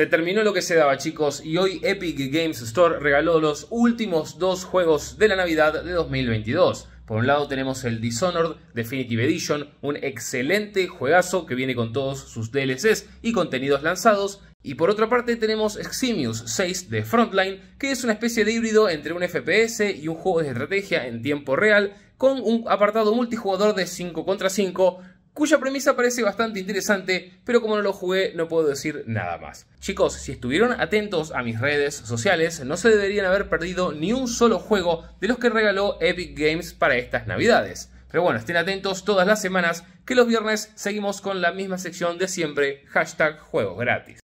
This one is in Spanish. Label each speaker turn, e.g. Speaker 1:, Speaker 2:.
Speaker 1: Se terminó lo que se daba chicos y hoy Epic Games Store regaló los últimos dos juegos de la Navidad de 2022. Por un lado tenemos el Dishonored Definitive Edition, un excelente juegazo que viene con todos sus DLCs y contenidos lanzados. Y por otra parte tenemos Eximius 6 de Frontline, que es una especie de híbrido entre un FPS y un juego de estrategia en tiempo real, con un apartado multijugador de 5 contra 5, cuya premisa parece bastante interesante, pero como no lo jugué no puedo decir nada más. Chicos, si estuvieron atentos a mis redes sociales, no se deberían haber perdido ni un solo juego de los que regaló Epic Games para estas navidades. Pero bueno, estén atentos todas las semanas, que los viernes seguimos con la misma sección de siempre, hashtag juegos gratis.